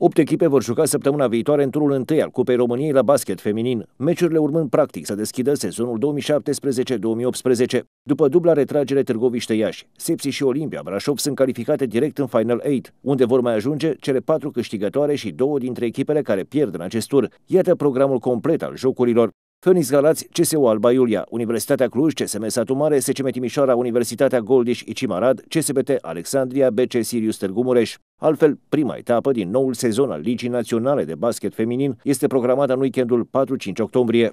Opt echipe vor juca săptămâna viitoare în turul întâi al Cupei României la basket feminin, meciurile urmând practic să deschidă sezonul 2017-2018. După dubla retragere Târgoviște-Iași, Sepsi și Olimpia Brașov sunt calificate direct în Final 8, unde vor mai ajunge cele patru câștigătoare și două dintre echipele care pierd în acest tur. Iată programul complet al jocurilor. Fănix Galați, CSU Alba Iulia, Universitatea Cluj, CSM Satu Mare, SCM Timișoara, Universitatea Goldiș Icimarad, CSBT Alexandria, BC Sirius Târgu Mureș. Altfel, prima etapă din noul sezon al Ligii Naționale de Basket Feminin este programată în weekendul 4-5 octombrie.